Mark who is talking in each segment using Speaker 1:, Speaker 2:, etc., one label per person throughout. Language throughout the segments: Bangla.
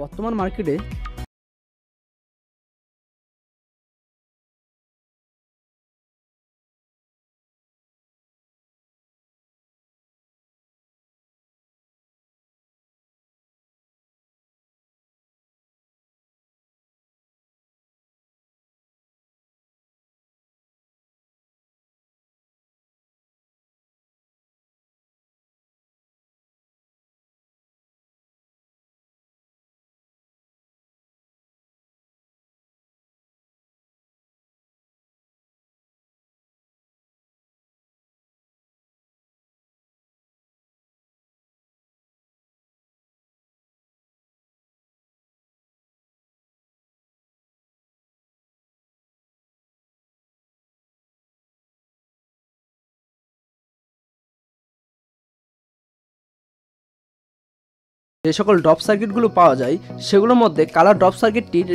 Speaker 1: বর্তমান মার্কেটে যে সকল ড্রপ সার্কিটগুলো পাওয়া যায় সেগুলোর মধ্যে কালার ড্রপ সার্কিটটির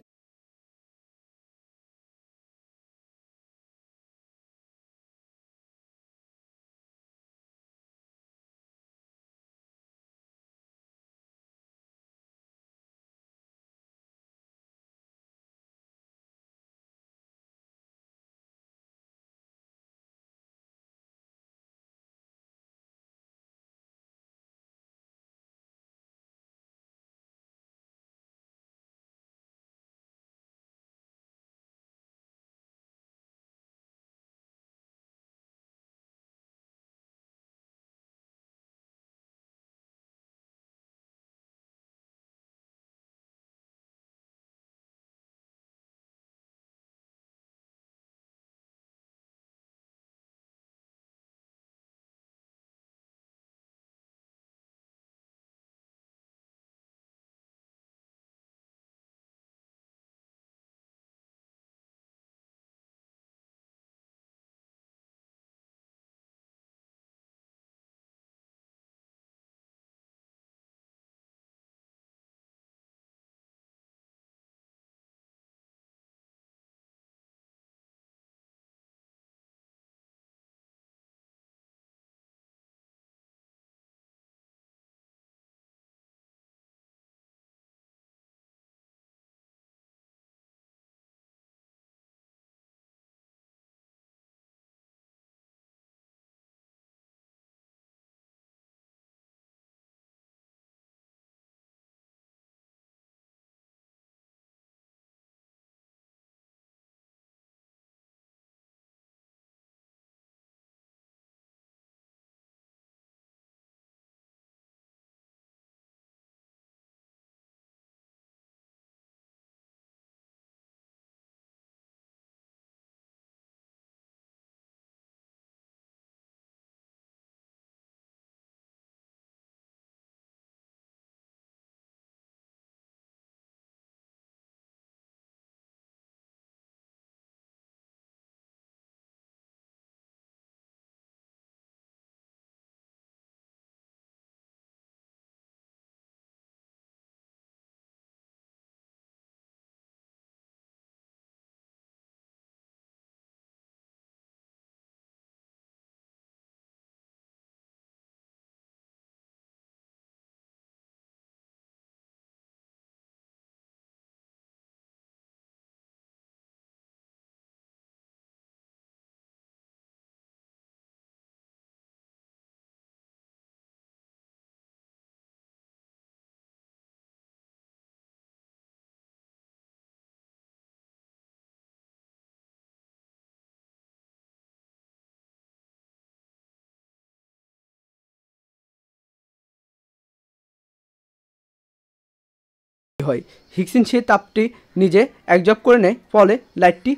Speaker 1: হয় হিক্সিন সেই তাপটি নিজে অ্যাবজর্ব করে নেয় ফলে লাইটটি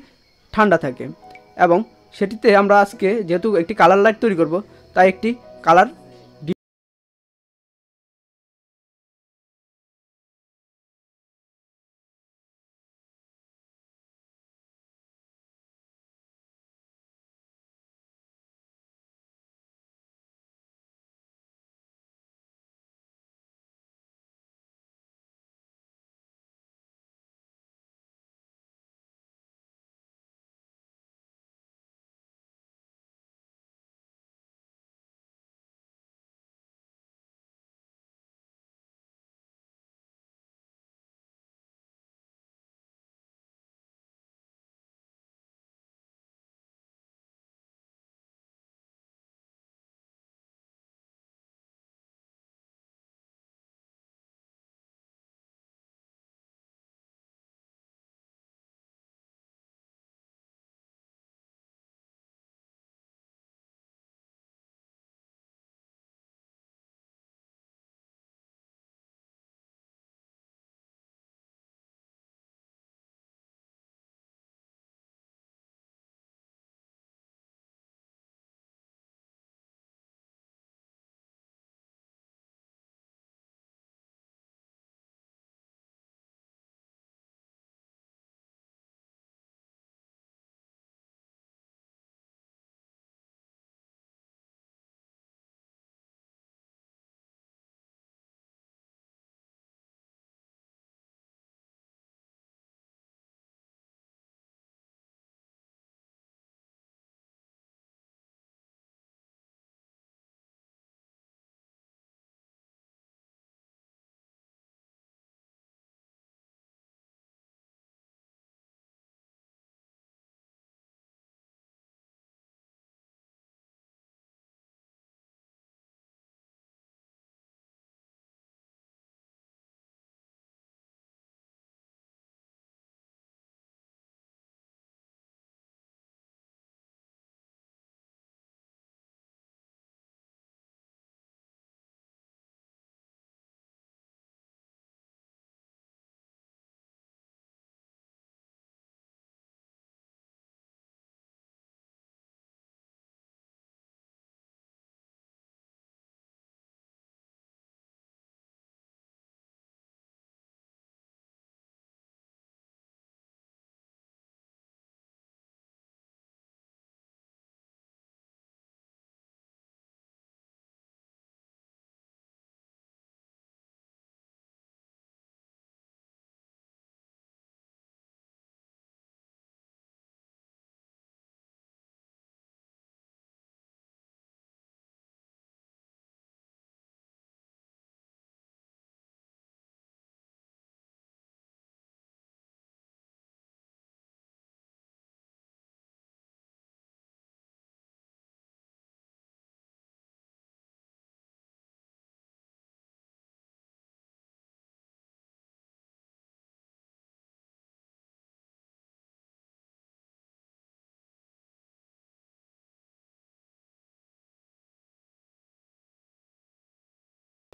Speaker 2: ঠান্ডা থাকে এবং সেটিতে আমরা আজকে যেহেতু একটি কালার লাইট তৈরি করব তাই
Speaker 1: একটি কালার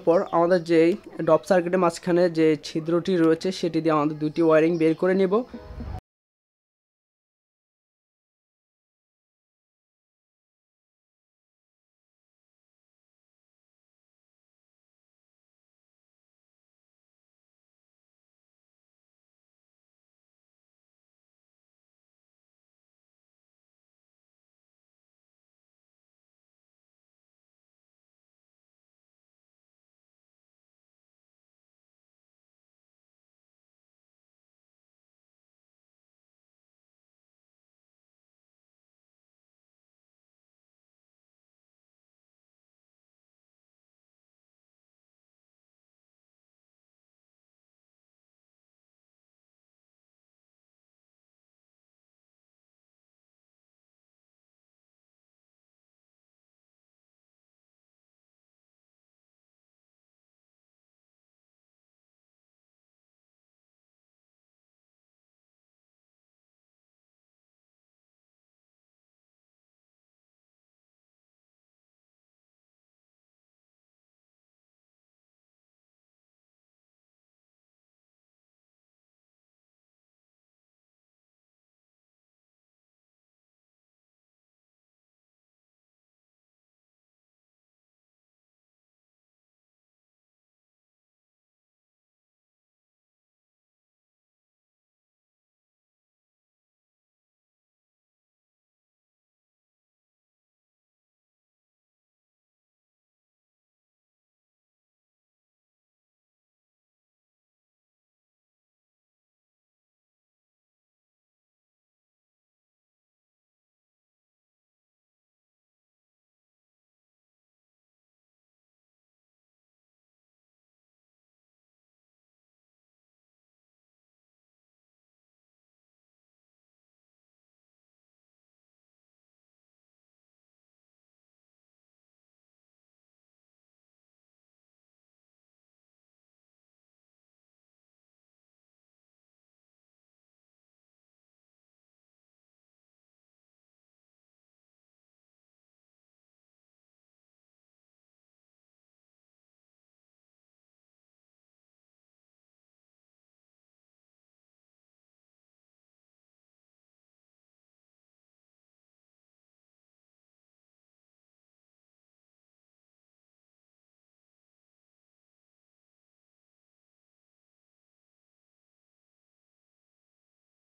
Speaker 1: পর আমাদের যেই ডপ সার্কিটের মাঝখানে যে ছিদ্রটি রয়েছে সেটি দিয়ে আমাদের দুটি ওয়ারিং বের করে নেব